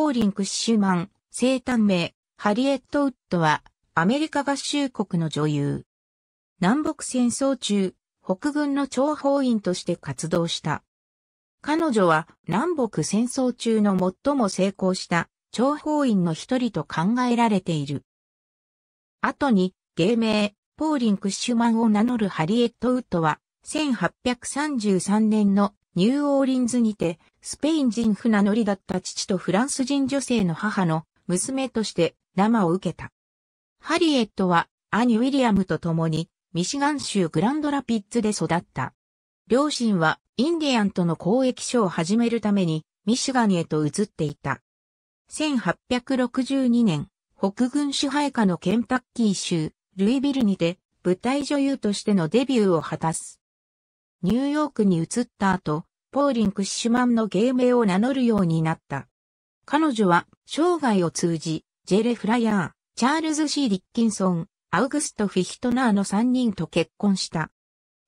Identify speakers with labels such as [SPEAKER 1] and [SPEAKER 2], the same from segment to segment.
[SPEAKER 1] コーリン・クッシュマン、生誕名、ハリエット・ウッドは、アメリカ合衆国の女優。南北戦争中、北軍の諜報員として活動した。彼女は南北戦争中の最も成功した諜報員の一人と考えられている。後に芸名、ポーリン・クッシュマンを名乗るハリエット・ウッドは、1833年のニューオーリンズにてスペイン人船乗りだった父とフランス人女性の母の娘として生を受けた。ハリエットは兄ウィリアムと共にミシガン州グランドラピッツで育った。両親はインディアンとの交易所を始めるためにミシガンへと移っていた。1862年、北軍支配下のケンタッキー州ルイビルにて舞台女優としてのデビューを果たす。ニューヨークに移った後、ポーリン・クッシュマンの芸名を名乗るようになった。彼女は、生涯を通じ、ジェレ・フライヤー、チャールズ・シー・リッキンソン、アウグスト・フィヒトナーの3人と結婚した。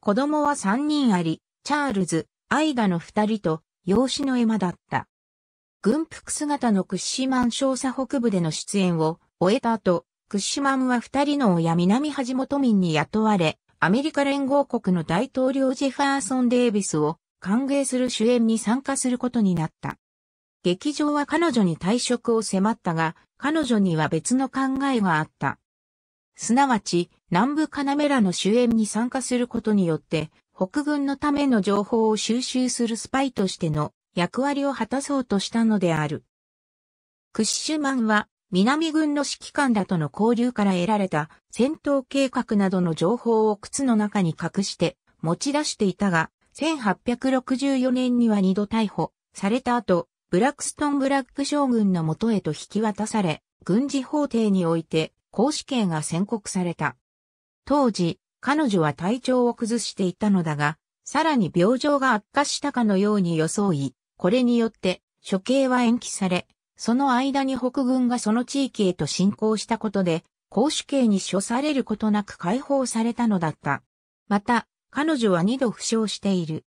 [SPEAKER 1] 子供は3人あり、チャールズ、アイダの2人と、養子のエマだった。軍服姿のクッシュマン少佐北部での出演を終えた後、クッシュマンは2人の親南端本民に雇われ、アメリカ連合国の大統領ジェファーソン・デイビスを歓迎する主演に参加することになった。劇場は彼女に退職を迫ったが、彼女には別の考えがあった。すなわち、南部カナメラの主演に参加することによって、北軍のための情報を収集するスパイとしての役割を果たそうとしたのである。クッシュマンは、南軍の指揮官らとの交流から得られた戦闘計画などの情報を靴の中に隠して持ち出していたが、1864年には二度逮捕された後、ブラックストンブラック将軍の元へと引き渡され、軍事法廷において、公主刑が宣告された。当時、彼女は体調を崩していたのだが、さらに病状が悪化したかのように装い、これによって処刑は延期され、その間に北軍がその地域へと侵攻したことで、公主刑に処されることなく解放されたのだった。また、彼女は二度負傷している。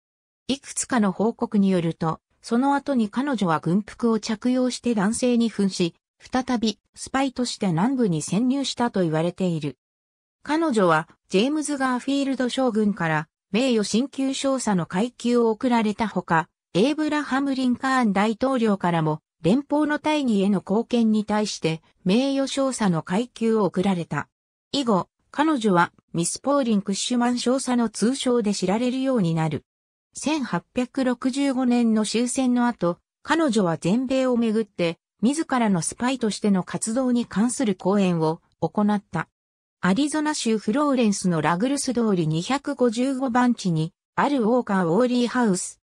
[SPEAKER 1] いくつかの報告によると、その後に彼女は軍服を着用して男性に扮し、再びスパイとして南部に潜入したと言われている。彼女はジェームズ・ガーフィールド将軍から名誉新級少佐の階級を贈られたほか、エイブラハム・リンカーン大統領からも連邦の大義への貢献に対して名誉少佐の階級を贈られた。以後、彼女はミス・ポーリン・クッシュマン少佐の通称で知られるようになる。1865年の終戦の後、彼女は全米をめぐって、自らのスパイとしての活動に関する講演を行った。アリゾナ州フローレンスのラグルス通り255番地に、あるウォーカー・ウォーリーハウス。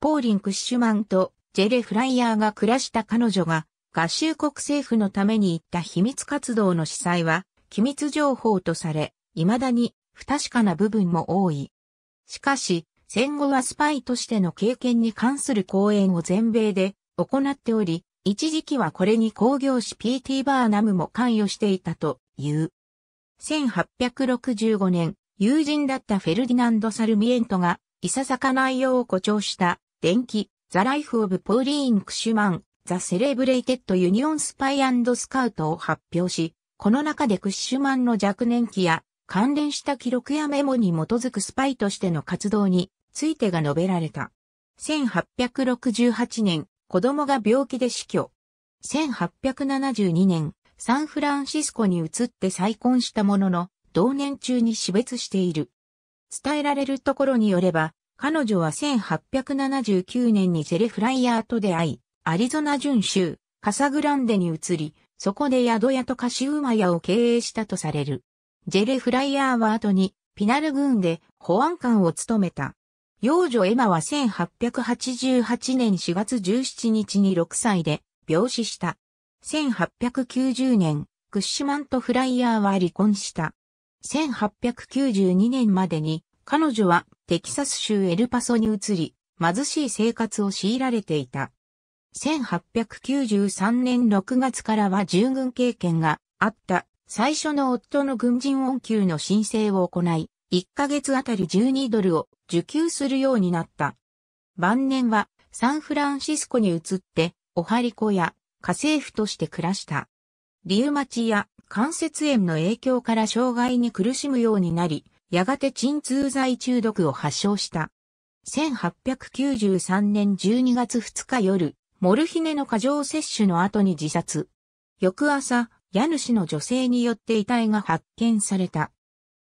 [SPEAKER 1] ポーリン・クッシュマンとジェレ・フライヤーが暮らした彼女が、合衆国政府のために行った秘密活動の司祭は、機密情報とされ、未だに不確かな部分も多い。しかし、戦後はスパイとしての経験に関する講演を全米で行っており、一時期はこれに工業し、PT バーナムも関与していたという。1865年、友人だったフェルディナンド・サルミエントが、いささか内容を誇張した電気、ザ・ライフ・オブ・ポーリーン・クシュマン、ザ・セレブレイテッド・ユニオン・スパイ・スカウトを発表し、この中でクッシュマンの若年期や関連した記録やメモに基づくスパイとしての活動についてが述べられた。1868年、子供が病気で死去。1872年、サンフランシスコに移って再婚したものの、同年中に死別している。伝えられるところによれば、彼女は1879年にセレフライヤーと出会い、アリゾナ準州、カサグランデに移り、そこで宿屋と菓子馬屋を経営したとされる。ジェレ・フライヤーは後に、ピナル軍で保安官を務めた。幼女エマは1888年4月17日に6歳で病死した。1890年、クッシュマンとフライヤーは離婚した。1892年までに彼女はテキサス州エルパソに移り、貧しい生活を強いられていた。1893年6月からは従軍経験があった最初の夫の軍人恩給の申請を行い、1ヶ月あたり12ドルを受給するようになった。晩年はサンフランシスコに移って、お張り子や家政婦として暮らした。リウマチや関節炎の影響から障害に苦しむようになり、やがて鎮痛剤中毒を発症した。1893年12月2日夜、モルヒネの過剰摂取の後に自殺。翌朝、家主の女性によって遺体が発見された。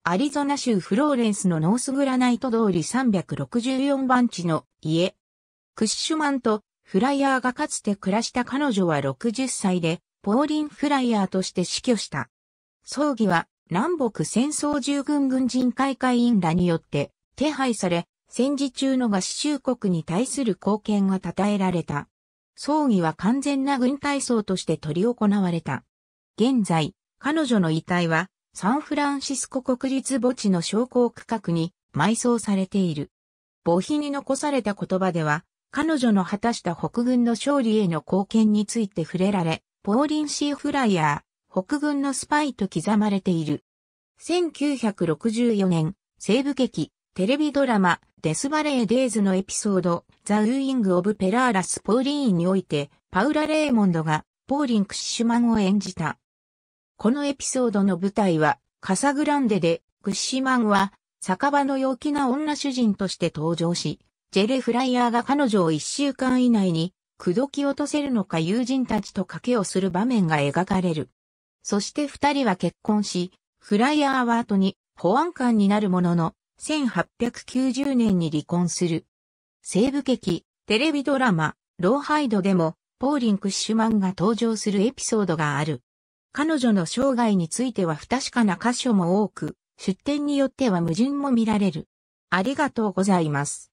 [SPEAKER 1] アリゾナ州フローレンスのノースグラナイト通り364番地の家。クッシュマンとフライヤーがかつて暮らした彼女は60歳で、ポーリン・フライヤーとして死去した。葬儀は南北戦争従軍軍人会会員らによって手配され、戦時中の合衆国に対する貢献が称えられた。葬儀は完全な軍隊葬として取り行われた。現在、彼女の遺体はサンフランシスコ国立墓地の商工区画に埋葬されている。墓碑に残された言葉では、彼女の果たした北軍の勝利への貢献について触れられ、ポーリン・シー・フライヤー、北軍のスパイと刻まれている。1964年、西部劇、テレビドラマ、デスバレーデイズのエピソード、ザ・ウーイング・オブ・ペラーラス・ポーリーンにおいて、パウラ・レーモンドが、ポーリン・クシシュマンを演じた。このエピソードの舞台は、カサグランデで、クシシマンは、酒場の陽気な女主人として登場し、ジェレ・フライヤーが彼女を一週間以内に、口説き落とせるのか友人たちと賭けをする場面が描かれる。そして二人は結婚し、フライヤーは後に保安官になるものの、1890年に離婚する。西部劇、テレビドラマ、ローハイドでも、ポーリン・クッシュマンが登場するエピソードがある。彼女の生涯については不確かな箇所も多く、出典によっては矛盾も見られる。ありがとうございます。